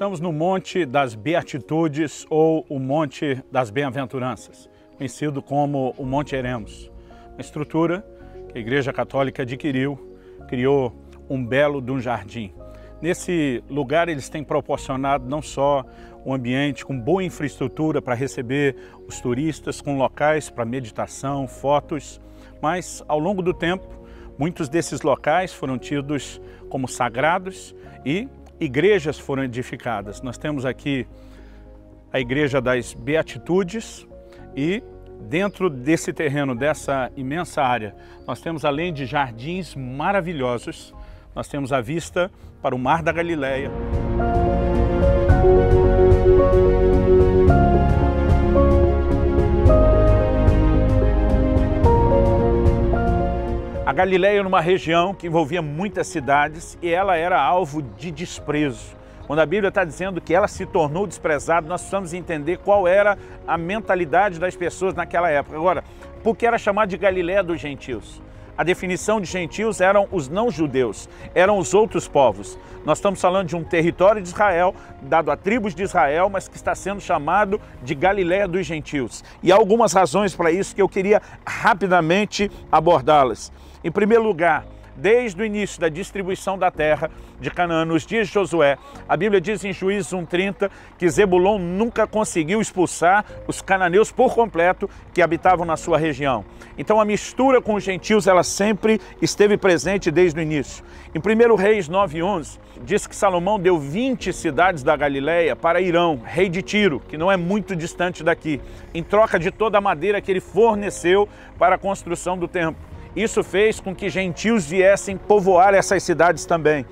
Estamos no Monte das Beatitudes ou o Monte das Bem-aventuranças, conhecido como o Monte Eremos. Uma estrutura que a Igreja Católica adquiriu, criou um belo de um jardim. Nesse lugar eles têm proporcionado não só um ambiente com boa infraestrutura para receber os turistas, com locais para meditação, fotos, mas ao longo do tempo muitos desses locais foram tidos como sagrados e igrejas foram edificadas. Nós temos aqui a Igreja das Beatitudes e dentro desse terreno, dessa imensa área, nós temos além de jardins maravilhosos, nós temos a vista para o Mar da Galileia. A Galiléia era uma região que envolvia muitas cidades e ela era alvo de desprezo. Quando a Bíblia está dizendo que ela se tornou desprezada, nós precisamos entender qual era a mentalidade das pessoas naquela época. Agora, por que era chamado de Galiléia dos gentios? A definição de gentios eram os não-judeus, eram os outros povos. Nós estamos falando de um território de Israel, dado a tribos de Israel, mas que está sendo chamado de Galiléia dos gentios. E há algumas razões para isso que eu queria rapidamente abordá-las. Em primeiro lugar, desde o início da distribuição da terra de Canaã, nos dias de Josué. A Bíblia diz em Juízes 1,30 que Zebulon nunca conseguiu expulsar os cananeus por completo que habitavam na sua região. Então a mistura com os gentios, ela sempre esteve presente desde o início. Em 1 Reis 9,11, diz que Salomão deu 20 cidades da Galileia para Irão, rei de Tiro, que não é muito distante daqui, em troca de toda a madeira que ele forneceu para a construção do templo. Isso fez com que gentios viessem povoar essas cidades também.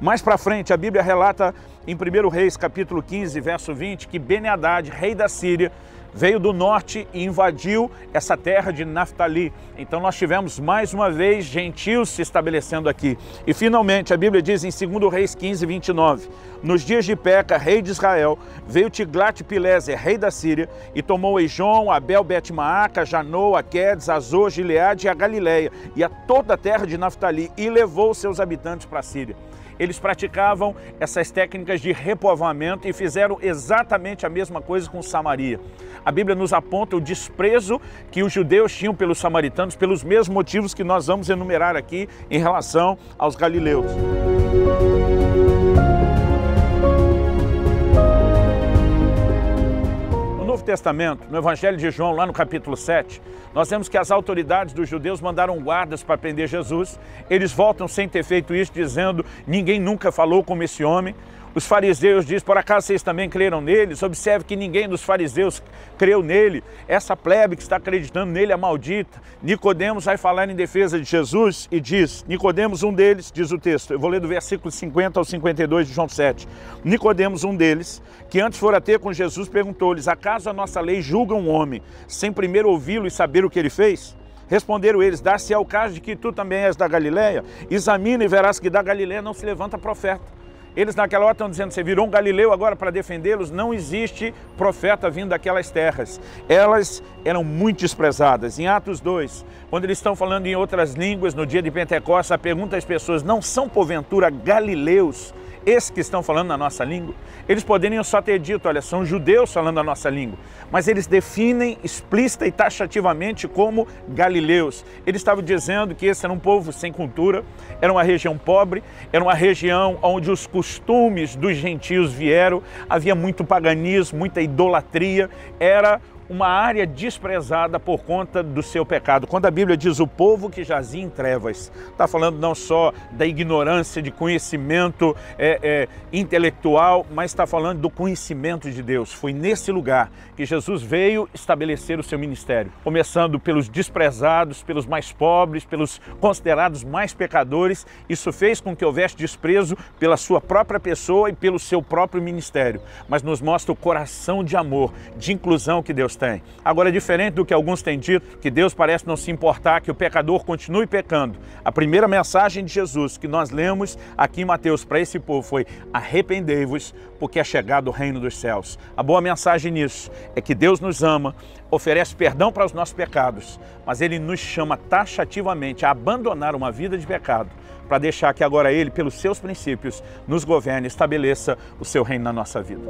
Mais para frente, a Bíblia relata em 1 Reis, capítulo 15, verso 20, que Ben-Hadad, rei da Síria, veio do norte e invadiu essa terra de Naftali. Então nós tivemos mais uma vez gentios se estabelecendo aqui. E finalmente a Bíblia diz em 2 Reis 15, 29, nos dias de Peca, rei de Israel, veio Tiglat-Pileser, rei da Síria, e tomou Eijon, Abel, Bet-Maaca, Janoa, Quedes, Azor, Gileade e a Galileia, e a toda a terra de Naftali, e levou seus habitantes para a Síria eles praticavam essas técnicas de repovoamento e fizeram exatamente a mesma coisa com Samaria a Bíblia nos aponta o desprezo que os judeus tinham pelos samaritanos, pelos mesmos motivos que nós vamos enumerar aqui em relação aos galileus. Testamento, no Evangelho de João, lá no capítulo 7, nós vemos que as autoridades dos judeus mandaram guardas para prender Jesus. Eles voltam sem ter feito isso, dizendo: Ninguém nunca falou como esse homem. Os fariseus dizem, por acaso vocês também creram neles? Observe que ninguém dos fariseus creu nele. Essa plebe que está acreditando nele é maldita. Nicodemos vai falar em defesa de Jesus e diz, Nicodemos um deles, diz o texto, eu vou ler do versículo 50 ao 52 de João 7. Nicodemos um deles, que antes fora ter com Jesus, perguntou-lhes, acaso a nossa lei julga um homem sem primeiro ouvi-lo e saber o que ele fez? Responderam eles, dá-se ao caso de que tu também és da Galileia, examina e verás que da Galileia não se levanta profeta. Eles naquela hora estão dizendo, você virou um galileu agora para defendê-los. Não existe profeta vindo daquelas terras. Elas eram muito desprezadas. Em Atos 2, quando eles estão falando em outras línguas no dia de Pentecostes, a pergunta às pessoas, não são porventura galileus esses que estão falando a nossa língua, eles poderiam só ter dito, olha, são judeus falando a nossa língua, mas eles definem explícita e taxativamente como galileus. Eles estavam dizendo que esse era um povo sem cultura, era uma região pobre, era uma região onde os costumes dos gentios vieram, havia muito paganismo, muita idolatria, era uma área desprezada por conta do seu pecado. Quando a Bíblia diz o povo que jazia em trevas, está falando não só da ignorância de conhecimento é, é, intelectual, mas está falando do conhecimento de Deus. Foi nesse lugar que Jesus veio estabelecer o seu ministério, começando pelos desprezados, pelos mais pobres, pelos considerados mais pecadores. Isso fez com que houvesse desprezo pela sua própria pessoa e pelo seu próprio ministério, mas nos mostra o coração de amor, de inclusão que Deus pessoas têm. Agora, é diferente do que alguns têm dito, que Deus parece não se importar, que o pecador continue pecando. A primeira mensagem de Jesus que nós lemos aqui em Mateus para esse povo foi: arrependei-vos, porque é chegado o reino dos céus. A boa mensagem nisso é que Deus nos ama, oferece perdão para os nossos pecados, mas Ele nos chama taxativamente a abandonar uma vida de pecado para deixar que agora Ele, pelos seus princípios, nos governe, estabeleça o seu reino na nossa vida.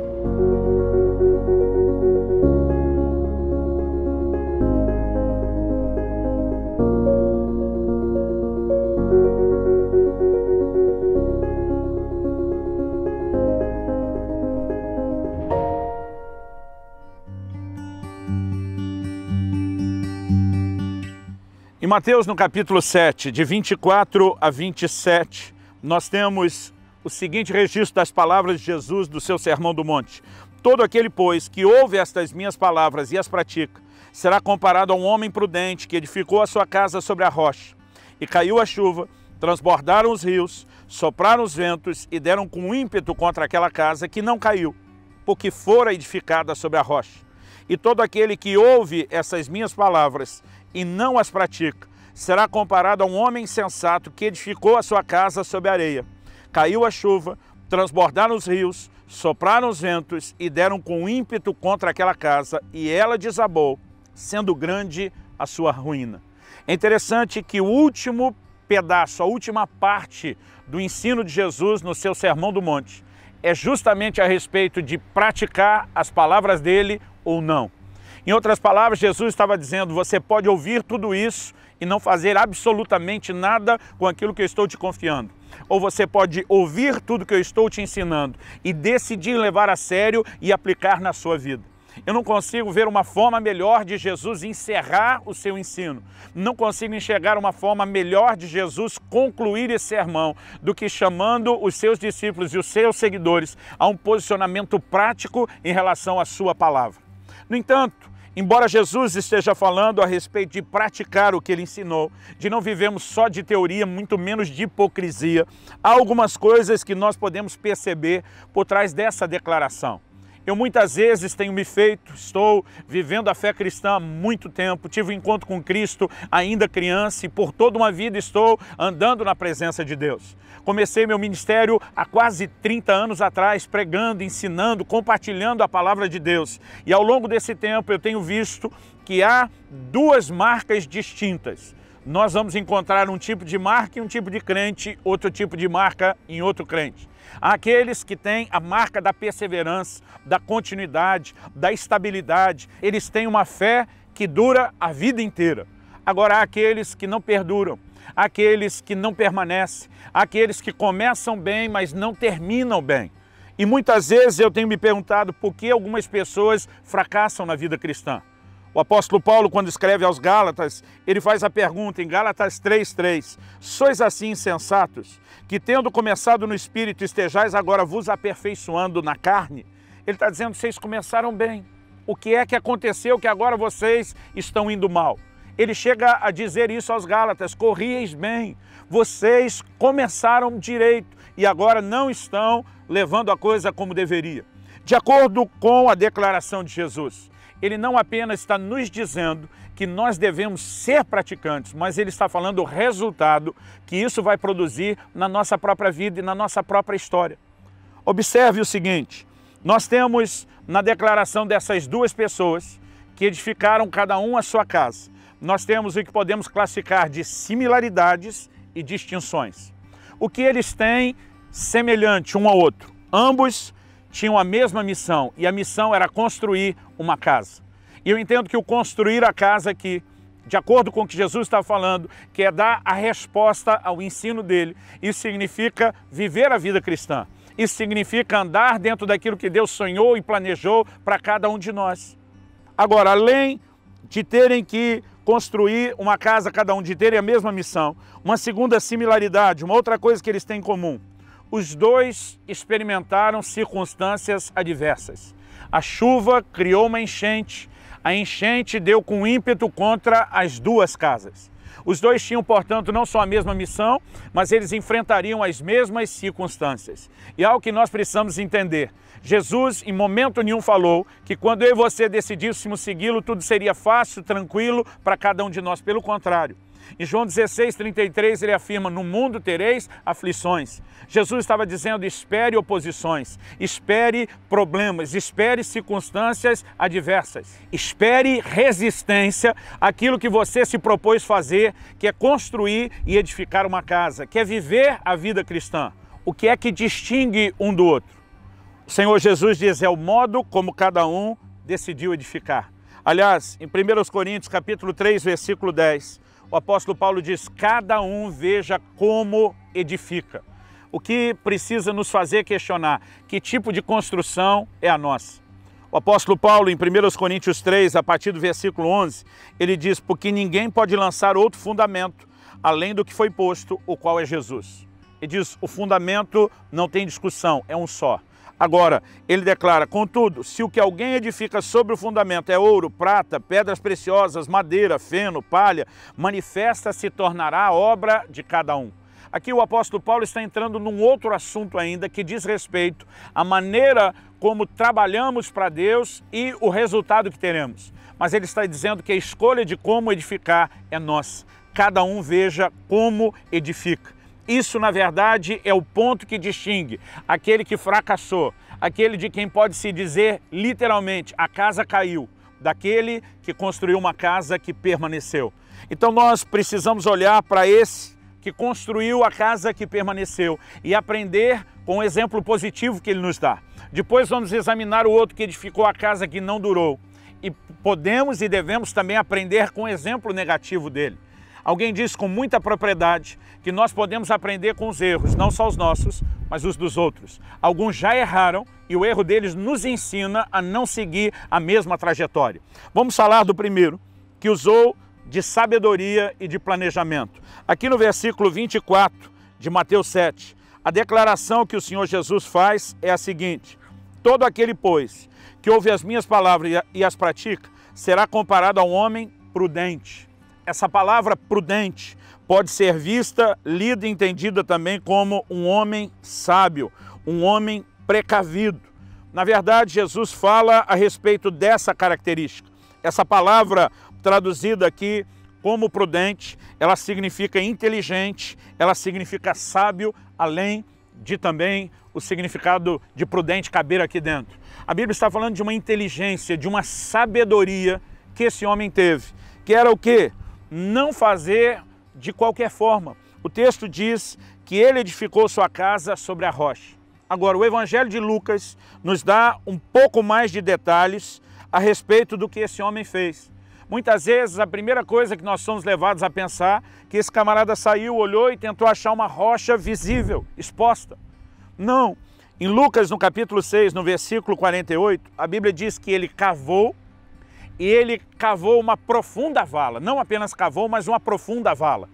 Em Mateus, no capítulo 7, de 24 a 27, nós temos o seguinte registro das palavras de Jesus do seu Sermão do Monte. Todo aquele, pois, que ouve estas minhas palavras e as pratica, será comparado a um homem prudente que edificou a sua casa sobre a rocha. E caiu a chuva, transbordaram os rios, sopraram os ventos e deram com ímpeto contra aquela casa que não caiu, porque fora edificada sobre a rocha. E todo aquele que ouve essas minhas palavras e não as pratica. Será comparado a um homem sensato que edificou a sua casa sob areia. Caiu a chuva, transbordaram os rios, sopraram os ventos e deram com ímpeto contra aquela casa, e ela desabou, sendo grande a sua ruína. É interessante que o último pedaço, a última parte do ensino de Jesus no seu Sermão do Monte é justamente a respeito de praticar as palavras dele ou não. Em outras palavras, Jesus estava dizendo: você pode ouvir tudo isso e não fazer absolutamente nada com aquilo que eu estou te confiando. Ou você pode ouvir tudo que eu estou te ensinando e decidir levar a sério e aplicar na sua vida. Eu não consigo ver uma forma melhor de Jesus encerrar o seu ensino. Não consigo enxergar uma forma melhor de Jesus concluir esse sermão do que chamando os seus discípulos e os seus seguidores a um posicionamento prático em relação à sua palavra. No entanto, Embora Jesus esteja falando a respeito de praticar o que ele ensinou, de não vivemos só de teoria, muito menos de hipocrisia, há algumas coisas que nós podemos perceber por trás dessa declaração. Eu muitas vezes tenho me feito, estou vivendo a fé cristã há muito tempo, tive um encontro com Cristo ainda criança e por toda uma vida estou andando na presença de Deus. Comecei meu ministério há quase 30 anos atrás, pregando, ensinando, compartilhando a palavra de Deus. E ao longo desse tempo eu tenho visto que há duas marcas distintas nós vamos encontrar um tipo de marca em um tipo de crente, outro tipo de marca em outro crente. Aqueles que têm a marca da perseverança, da continuidade, da estabilidade, eles têm uma fé que dura a vida inteira. Agora, há aqueles que não perduram, aqueles que não permanecem, aqueles que começam bem, mas não terminam bem. E muitas vezes eu tenho me perguntado por que algumas pessoas fracassam na vida cristã. O apóstolo Paulo, quando escreve aos Gálatas, ele faz a pergunta em Gálatas 3,3: Sois assim insensatos, que tendo começado no espírito, estejais agora vos aperfeiçoando na carne? Ele está dizendo: vocês começaram bem. O que é que aconteceu que agora vocês estão indo mal? Ele chega a dizer isso aos Gálatas: corrieis bem, vocês começaram direito e agora não estão levando a coisa como deveria. De acordo com a declaração de Jesus, ele não apenas está nos dizendo que nós devemos ser praticantes, mas ele está falando o resultado que isso vai produzir na nossa própria vida e na nossa própria história. Observe o seguinte: nós temos na declaração dessas duas pessoas que edificaram cada um a sua casa, nós temos o que podemos classificar de similaridades e distinções. O que eles têm semelhante um ao outro? Ambos tinham a mesma missão e a missão era construir uma casa. E eu entendo que o construir a casa aqui, de acordo com o que Jesus está falando, que é dar a resposta ao ensino dele, isso significa viver a vida cristã. Isso significa andar dentro daquilo que Deus sonhou e planejou para cada um de nós. Agora, além de terem que construir uma casa, cada um de terem é a mesma missão, uma segunda similaridade, uma outra coisa que eles têm em comum, os dois experimentaram circunstâncias adversas. A chuva criou uma enchente, a enchente deu com ímpeto contra as duas casas. Os dois tinham, portanto, não só a mesma missão, mas eles enfrentariam as mesmas circunstâncias. E é algo que nós precisamos entender: Jesus, em momento nenhum, falou que quando eu e você decidíssemos segui-lo, tudo seria fácil, tranquilo para cada um de nós. Pelo contrário, em João 16, 33, ele afirma: No mundo tereis aflições. Jesus estava dizendo: espere oposições, espere problemas, espere circunstâncias adversas, espere resistência àquilo que você se propôs fazer, que é construir e edificar uma casa, que é viver a vida cristã. O que é que distingue um do outro? O Senhor Jesus diz: é o modo como cada um decidiu edificar. Aliás, em 1 Coríntios capítulo 3, versículo 10, o apóstolo Paulo diz: cada um veja como edifica. O que precisa nos fazer questionar que tipo de construção é a nossa. O apóstolo Paulo, em 1 Coríntios 3, a partir do versículo 11, ele diz: Porque ninguém pode lançar outro fundamento além do que foi posto, o qual é Jesus. Ele diz: o fundamento não tem discussão, é um só. Agora, ele declara: contudo, se o que alguém edifica sobre o fundamento é ouro, prata, pedras preciosas, madeira, feno, palha, manifesta se tornará a obra de cada um. Aqui o apóstolo Paulo está entrando num outro assunto ainda que diz respeito à maneira como trabalhamos para Deus e o resultado que teremos. Mas ele está dizendo que a escolha de como edificar é nossa. Cada um veja como edifica. Isso, na verdade, é o ponto que distingue aquele que fracassou, aquele de quem pode se dizer literalmente a casa caiu, daquele que construiu uma casa que permaneceu. Então nós precisamos olhar para esse que construiu a casa que permaneceu e aprender com o exemplo positivo que ele nos dá. Depois vamos examinar o outro que edificou a casa que não durou e podemos e devemos também aprender com o exemplo negativo dele. Alguém disse com muita propriedade que nós podemos aprender com os erros, não só os nossos, mas os dos outros. Alguns já erraram e o erro deles nos ensina a não seguir a mesma trajetória. Vamos falar do primeiro, que usou de sabedoria e de planejamento. Aqui no versículo 24 de Mateus 7, a declaração que o Senhor Jesus faz é a seguinte: Todo aquele, pois, que ouve as minhas palavras e as pratica, será comparado a um homem prudente essa palavra prudente pode ser vista, lida e entendida também como um homem sábio, um homem precavido. Na verdade, Jesus fala a respeito dessa característica. Essa palavra traduzida aqui como prudente, ela significa inteligente, ela significa sábio, além de também o significado de prudente caber aqui dentro. A Bíblia está falando de uma inteligência, de uma sabedoria que esse homem teve, que era o quê? não fazer de qualquer forma. O texto diz que ele edificou sua casa sobre a rocha. Agora, o Evangelho de Lucas nos dá um pouco mais de detalhes a respeito do que esse homem fez. Muitas vezes a primeira coisa que nós somos levados a pensar é que esse camarada saiu, olhou e tentou achar uma rocha visível, exposta. Não. Em Lucas, no capítulo 6, no versículo 48, a Bíblia diz que ele cavou e ele cavou uma profunda vala. Não apenas cavou, mas uma profunda vala.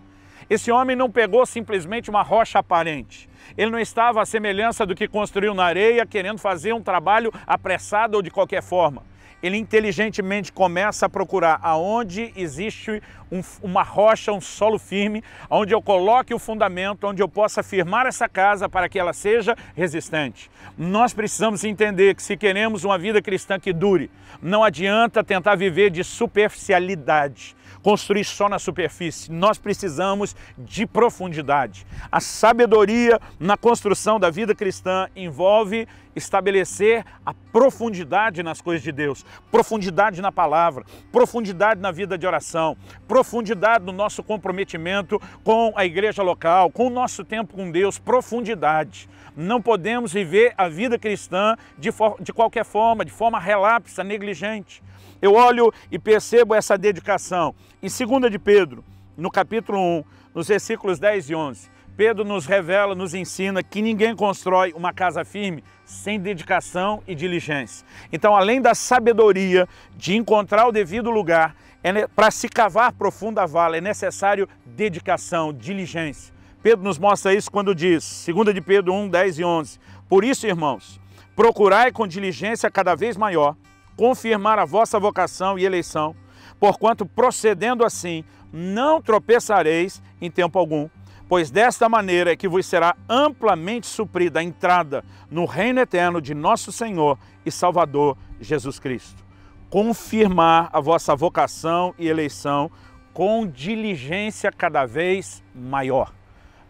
Esse homem não pegou simplesmente uma rocha aparente. Ele não estava à semelhança do que construiu na areia, querendo fazer um trabalho apressado ou de qualquer forma ele inteligentemente começa a procurar aonde existe um, uma rocha, um solo firme, onde eu coloque o fundamento, onde eu possa firmar essa casa para que ela seja resistente. Nós precisamos entender que se queremos uma vida cristã que dure, não adianta tentar viver de superficialidade construir só na superfície. Nós precisamos de profundidade. A sabedoria na construção da vida cristã envolve estabelecer a profundidade nas coisas de Deus, profundidade na palavra, profundidade na vida de oração, profundidade no nosso comprometimento com a igreja local, com o nosso tempo com Deus, profundidade. Não podemos viver a vida cristã de, de qualquer forma, de forma relapsa, negligente. Eu olho e percebo essa dedicação. Em 2 de Pedro, no capítulo 1, nos versículos 10 e 11, Pedro nos revela, nos ensina que ninguém constrói uma casa firme sem dedicação e diligência. Então, além da sabedoria de encontrar o devido lugar, é, para se cavar profunda vala é necessário dedicação, diligência. Pedro nos mostra isso quando diz, 2 de Pedro 1, 10 e 11, Por isso, irmãos, procurai com diligência cada vez maior confirmar a vossa vocação e eleição, porquanto procedendo assim, não tropeçareis em tempo algum, pois desta maneira é que vos será amplamente suprida a entrada no reino eterno de nosso Senhor e Salvador Jesus Cristo. Confirmar a vossa vocação e eleição com diligência cada vez maior.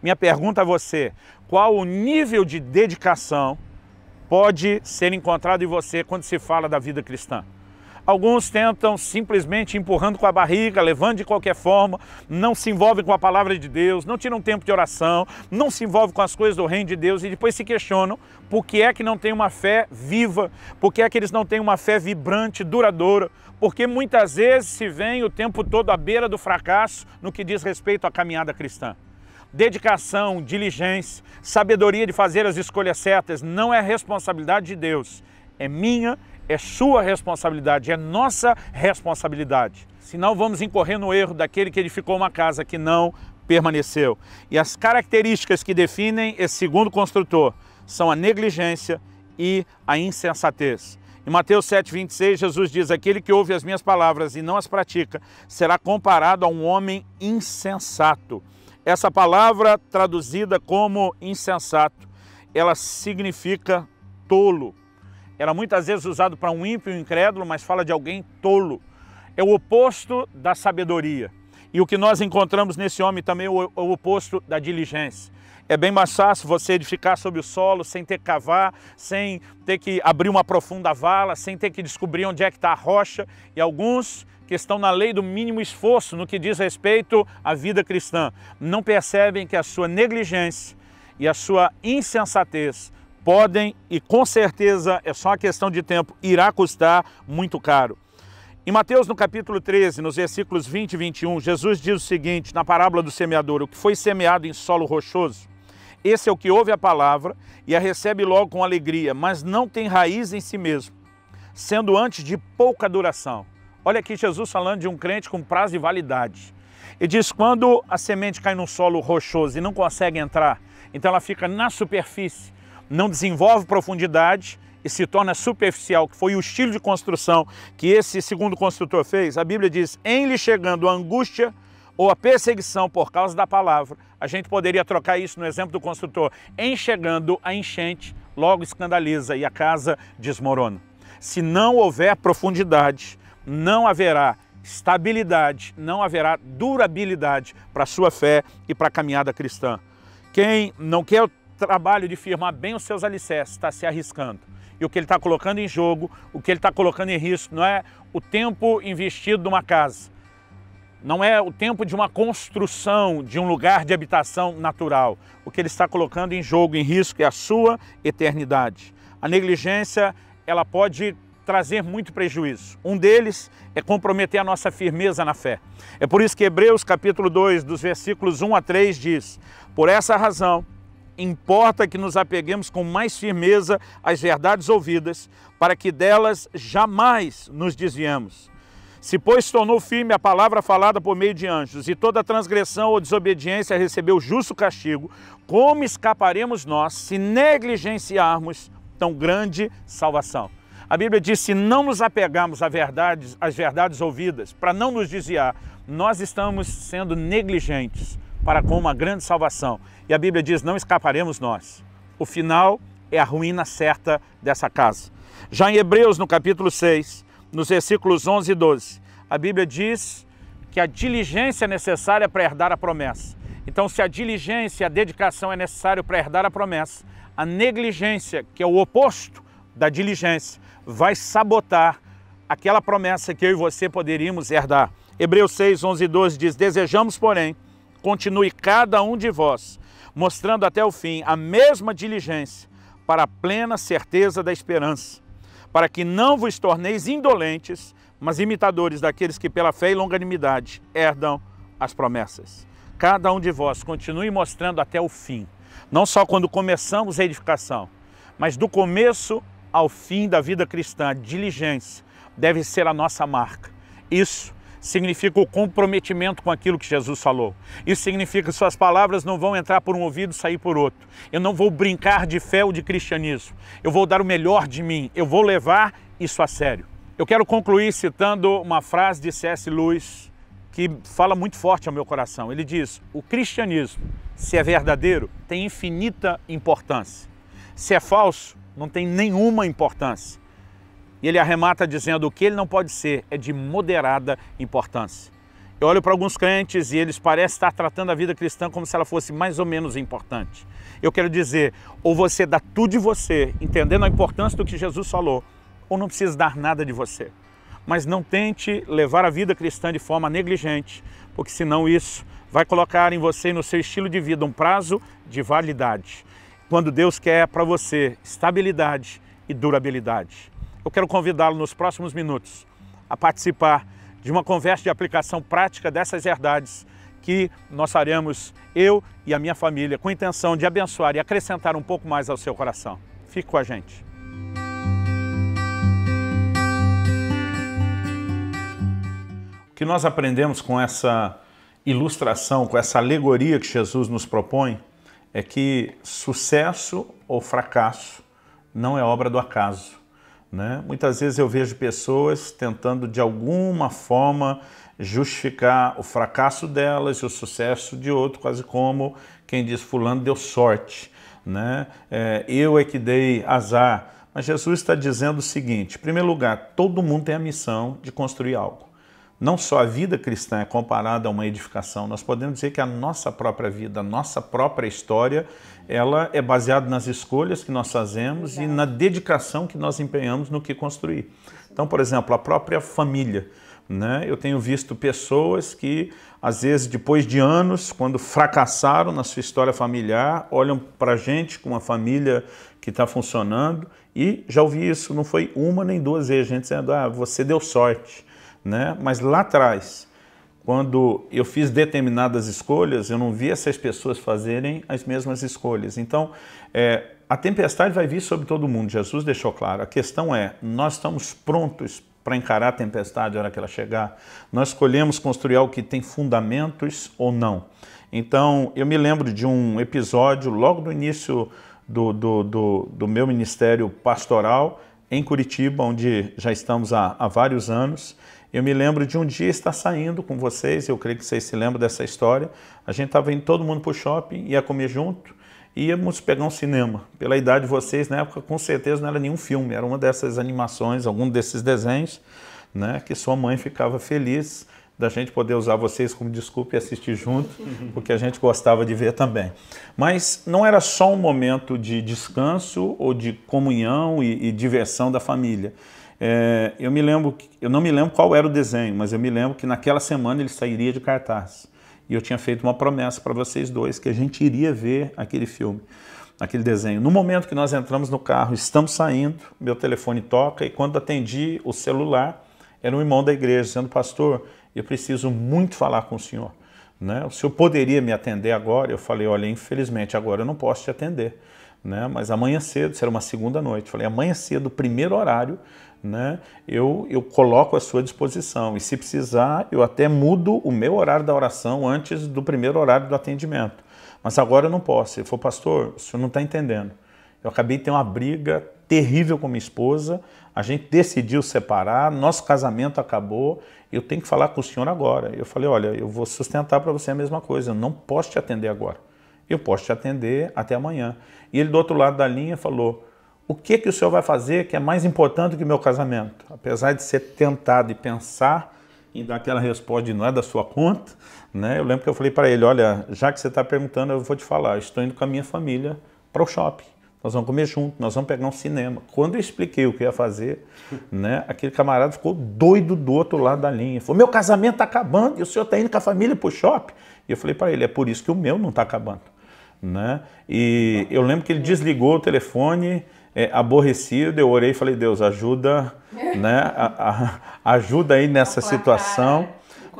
Minha pergunta a você: qual o nível de dedicação pode ser encontrado em você quando se fala da vida cristã? Alguns tentam simplesmente empurrando com a barriga, levando de qualquer forma, não se envolvem com a palavra de Deus, não tiram tempo de oração, não se envolvem com as coisas do reino de Deus e depois se questionam por que é que não tem uma fé viva, por que é que eles não têm uma fé vibrante, duradoura, porque muitas vezes se vem o tempo todo à beira do fracasso no que diz respeito à caminhada cristã dedicação, diligência, sabedoria de fazer as escolhas certas não é responsabilidade de Deus, é minha, é sua responsabilidade, é nossa responsabilidade. Senão vamos incorrer no erro daquele que edificou uma casa que não permaneceu. E as características que definem esse segundo construtor são a negligência e a insensatez. Em Mateus 7,26, Jesus diz: Aquele que ouve as minhas palavras e não as pratica será comparado a um homem insensato essa palavra traduzida como insensato, ela significa tolo. Ela muitas vezes é usada para um ímpio, um incrédulo, mas fala de alguém tolo. É o oposto da sabedoria. E o que nós encontramos nesse homem também é o, é o oposto da diligência. É bem mais fácil você edificar sobre o solo sem ter que cavar, sem ter que abrir uma profunda vala, sem ter que descobrir onde é que está a rocha. E alguns que estão na lei do mínimo esforço no que diz respeito à vida cristã, não percebem que a sua negligência e a sua insensatez podem e com certeza é só uma questão de tempo, irá custar muito caro. Em Mateus, no capítulo 13, nos versículos 20 e 21, Jesus diz o seguinte, na parábola do semeador, o que foi semeado em solo rochoso, esse é o que ouve a palavra e a recebe logo com alegria, mas não tem raiz em si mesmo, sendo antes de pouca duração. Olha aqui Jesus falando de um crente com prazo de validade. Ele diz: quando a semente cai num solo rochoso e não consegue entrar, então ela fica na superfície, não desenvolve profundidade e se torna superficial, que foi o estilo de construção que esse segundo construtor fez. A Bíblia diz: em lhe chegando a angústia ou a perseguição por causa da palavra, a gente poderia trocar isso no exemplo do construtor: em chegando a enchente, logo escandaliza e a casa desmorona. Se não houver profundidade, não haverá estabilidade, não haverá durabilidade para a sua fé e para a caminhada cristã. Quem não quer o trabalho de firmar bem os seus alicerces está se arriscando. E o que ele está colocando em jogo, o que ele está colocando em risco, não é o tempo investido numa casa, não é o tempo de uma construção de um lugar de habitação natural. O que ele está colocando em jogo, em risco, é a sua eternidade. A negligência, ela pode trazer muito prejuízo. Um deles é comprometer a nossa firmeza na fé. É por isso que Hebreus capítulo 2, dos versículos 1 a 3 diz: Por essa razão, importa que nos apeguemos com mais firmeza às verdades ouvidas, para que delas jamais nos desviemos. Se, pois, tornou firme a palavra falada por meio de anjos, e toda transgressão ou desobediência recebeu justo castigo, como escaparemos nós se negligenciarmos tão grande salvação? A Bíblia diz: se não nos apegamos às verdades, às verdades ouvidas, para não nos desviar, nós estamos sendo negligentes para com uma grande salvação. E a Bíblia diz: não escaparemos nós. O final é a ruína certa dessa casa. Já em Hebreus, no capítulo 6, nos versículos 11 e 12, a Bíblia diz que a diligência é necessária para herdar a promessa. Então, se a diligência e a dedicação é necessário para herdar a promessa, a negligência, que é o oposto da diligência, vai sabotar aquela promessa que eu e você poderíamos herdar. Hebreus 6, 11 e 12 diz, Desejamos, porém, continue cada um de vós, mostrando até o fim a mesma diligência para a plena certeza da esperança, para que não vos torneis indolentes, mas imitadores daqueles que pela fé e longanimidade herdam as promessas. Cada um de vós continue mostrando até o fim, não só quando começamos a edificação, mas do começo ao fim da vida cristã, diligência deve ser a nossa marca. Isso significa o comprometimento com aquilo que Jesus falou. Isso significa que suas palavras não vão entrar por um ouvido e sair por outro. Eu não vou brincar de fé ou de cristianismo. Eu vou dar o melhor de mim. Eu vou levar isso a sério. Eu quero concluir citando uma frase de C.S. Lewis que fala muito forte ao meu coração. Ele diz: "O cristianismo, se é verdadeiro, tem infinita importância. Se é falso, não tem nenhuma importância. E ele arremata dizendo o que ele não pode ser é de moderada importância. Eu olho para alguns crentes e eles parecem estar tratando a vida cristã como se ela fosse mais ou menos importante. Eu quero dizer, ou você dá tudo de você, entendendo a importância do que Jesus falou, ou não precisa dar nada de você. Mas não tente levar a vida cristã de forma negligente, porque senão isso vai colocar em você e no seu estilo de vida um prazo de validade quando Deus quer para você estabilidade e durabilidade. Eu quero convidá-lo nos próximos minutos a participar de uma conversa de aplicação prática dessas verdades que nós faremos, eu e a minha família, com a intenção de abençoar e acrescentar um pouco mais ao seu coração. Fique com a gente. O que nós aprendemos com essa ilustração, com essa alegoria que Jesus nos propõe, é que sucesso ou fracasso não é obra do acaso. Né? Muitas vezes eu vejo pessoas tentando de alguma forma justificar o fracasso delas e o sucesso de outro, quase como quem diz fulano deu sorte, né? É, eu é que dei azar. Mas Jesus está dizendo o seguinte: em primeiro lugar, todo mundo tem a missão de construir algo não só a vida cristã é comparada a uma edificação, nós podemos dizer que a nossa própria vida, a nossa própria história, ela é baseada nas escolhas que nós fazemos e na dedicação que nós empenhamos no que construir. Então, por exemplo, a própria família. Né? Eu tenho visto pessoas que, às vezes, depois de anos, quando fracassaram na sua história familiar, olham para a gente com uma família que está funcionando e já ouvi isso, não foi uma nem duas vezes, gente dizendo, ah, você deu sorte né? Mas lá atrás, quando eu fiz determinadas escolhas, eu não vi essas pessoas fazerem as mesmas escolhas. Então, é, a tempestade vai vir sobre todo mundo, Jesus deixou claro. A questão é, nós estamos prontos para encarar a tempestade na hora que ela chegar? Nós escolhemos construir algo que tem fundamentos ou não? Então, eu me lembro de um episódio logo no início do, do, do, do meu ministério pastoral em Curitiba, onde já estamos há, há vários anos, eu me lembro de um dia estar saindo com vocês, eu creio que vocês se lembram dessa história. A gente estava indo todo mundo para o shopping, ia comer junto, íamos pegar um cinema. Pela idade de vocês, na época, com certeza não era nenhum filme, era uma dessas animações, algum desses desenhos, né, que sua mãe ficava feliz da gente poder usar vocês como desculpa e assistir junto, porque a gente gostava de ver também. Mas não era só um momento de descanso ou de comunhão e, e diversão da família. É, eu me lembro, eu não me lembro qual era o desenho, mas eu me lembro que naquela semana ele sairia de cartaz. E eu tinha feito uma promessa para vocês dois que a gente iria ver aquele filme, aquele desenho. No momento que nós entramos no carro, estamos saindo, meu telefone toca e quando atendi o celular, era um irmão da igreja dizendo: "Pastor, eu preciso muito falar com o senhor". Né? O senhor poderia me atender agora? Eu falei, olha, infelizmente agora eu não posso te atender, né? mas amanhã cedo, será uma segunda noite. falei, amanhã cedo, primeiro horário, né, eu, eu coloco à sua disposição. E se precisar, eu até mudo o meu horário da oração antes do primeiro horário do atendimento. Mas agora eu não posso. Ele falou, pastor, o senhor não está entendendo. Eu acabei de ter uma briga terrível com minha esposa, a gente decidiu separar, nosso casamento acabou, eu tenho que falar com o senhor agora. Eu falei, olha, eu vou sustentar para você a mesma coisa, eu não posso te atender agora. Eu posso te atender até amanhã. E ele do outro lado da linha falou, o que, que o senhor vai fazer que é mais importante que o meu casamento? Apesar de ser tentado e pensar em dar aquela resposta de não é da sua conta, né? Eu lembro que eu falei para ele, olha, já que você está perguntando, eu vou te falar, eu estou indo com a minha família para o shopping. Nós vamos comer junto, nós vamos pegar um cinema. Quando eu expliquei o que ia fazer, né, aquele camarada ficou doido do outro lado da linha. Falou, meu casamento está acabando e o senhor está indo com a família para o shopping? E eu falei para ele, é por isso que o meu não está acabando. Né? E eu lembro que ele desligou o telefone, é, aborrecido, eu orei e falei, Deus, ajuda, né, a, a, ajuda aí nessa situação. Né,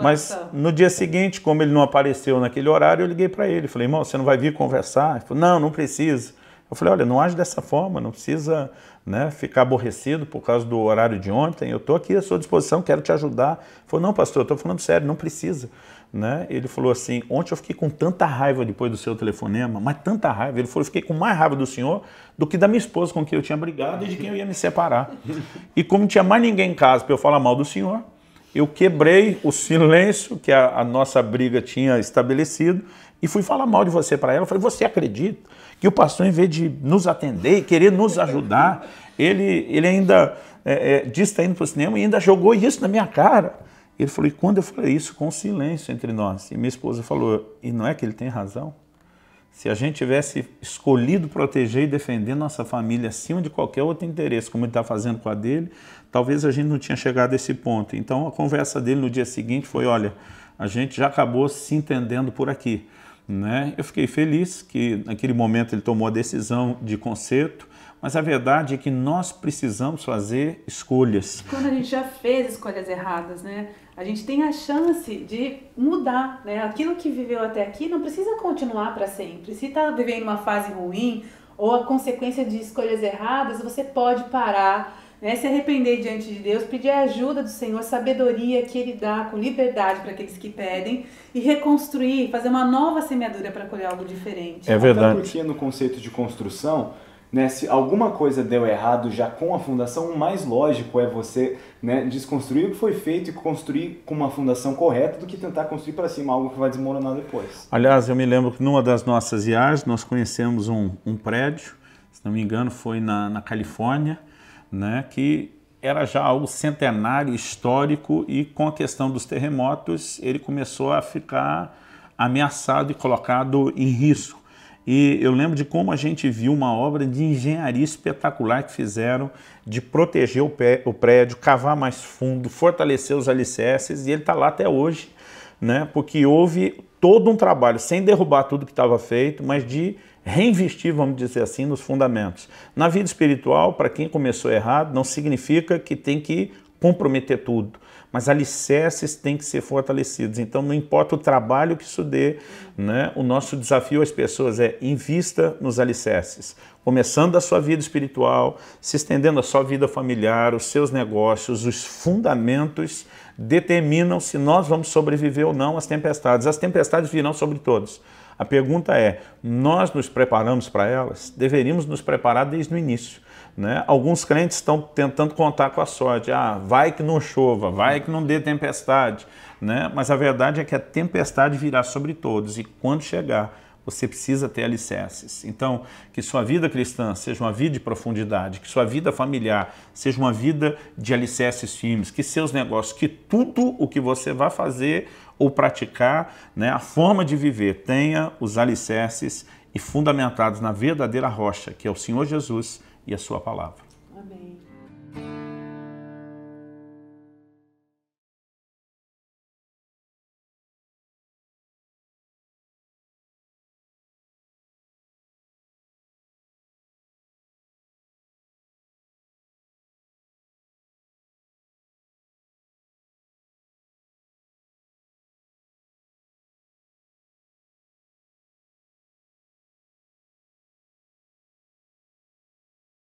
Mas tá. no dia seguinte, como ele não apareceu naquele horário, eu liguei para ele. Falei, irmão, você não vai vir conversar? Ele falou, não, não precisa. Eu falei, olha, não age dessa forma, não precisa né, ficar aborrecido por causa do horário de ontem. Eu estou aqui à sua disposição, quero te ajudar. Ele falou, não, pastor, eu estou falando sério, não precisa né? Ele falou assim: ontem eu fiquei com tanta raiva depois do seu telefonema, mas tanta raiva. Ele falou: eu fiquei com mais raiva do senhor do que da minha esposa com quem eu tinha brigado e de quem eu ia me separar. E como não tinha mais ninguém em casa para eu falar mal do senhor, eu quebrei o silêncio que a, a nossa briga tinha estabelecido e fui falar mal de você para ela. Eu falei: você acredita que o pastor, em vez de nos atender e querer nos ajudar, ele, ele ainda é, é, disse que está indo para o cinema e ainda jogou isso na minha cara. Ele falou, e quando eu falei isso, com silêncio entre nós. E minha esposa falou, e não é que ele tem razão? Se a gente tivesse escolhido proteger e defender nossa família acima de qualquer outro interesse, como ele está fazendo com a dele, talvez a gente não tinha chegado a esse ponto. Então a conversa dele no dia seguinte foi, olha, a gente já acabou se entendendo por aqui. Né? Eu fiquei feliz que naquele momento ele tomou a decisão de conserto, mas a verdade é que nós precisamos fazer escolhas. Quando a gente já fez escolhas erradas, né? A gente tem a chance de mudar, né? Aquilo que viveu até aqui não precisa continuar para sempre. Se está vivendo uma fase ruim ou a consequência de escolhas erradas, você pode parar, né? Se arrepender diante de Deus, pedir a ajuda do Senhor, sabedoria que Ele dá com liberdade para aqueles que pedem e reconstruir, fazer uma nova semeadura para colher algo diferente. É verdade. Até porque no conceito de construção né, se alguma coisa deu errado já com a fundação, o mais lógico é você né, desconstruir o que foi feito e construir com uma fundação correta do que tentar construir para cima algo que vai desmoronar depois. Aliás, eu me lembro que numa das nossas IAs nós conhecemos um, um prédio, se não me engano foi na, na Califórnia, né, que era já algo centenário, histórico, e com a questão dos terremotos ele começou a ficar ameaçado e colocado em risco. E eu lembro de como a gente viu uma obra de engenharia espetacular que fizeram de proteger o, pé, o prédio, cavar mais fundo, fortalecer os alicerces, e ele está lá até hoje, né? porque houve todo um trabalho, sem derrubar tudo que estava feito, mas de reinvestir, vamos dizer assim, nos fundamentos. Na vida espiritual, para quem começou errado, não significa que tem que comprometer tudo mas alicerces têm que ser fortalecidos. Então, não importa o trabalho que isso dê, né? o nosso desafio às pessoas é invista nos alicerces, começando a sua vida espiritual, se estendendo à sua vida familiar, os seus negócios, os fundamentos determinam se nós vamos sobreviver ou não às tempestades. As tempestades virão sobre todos. A pergunta é: nós nos preparamos para elas? Deveríamos nos preparar desde o início. Né? Alguns crentes estão tentando contar com a sorte. Ah, vai que não chova, vai que não dê tempestade. Né? Mas a verdade é que a tempestade virá sobre todos e quando chegar, você precisa ter alicerces. Então, que sua vida cristã seja uma vida de profundidade, que sua vida familiar seja uma vida de alicerces firmes, que seus negócios, que tudo o que você vai fazer ou praticar, né, a forma de viver, tenha os alicerces e fundamentados na verdadeira rocha, que é o Senhor Jesus e a sua palavra. Amém.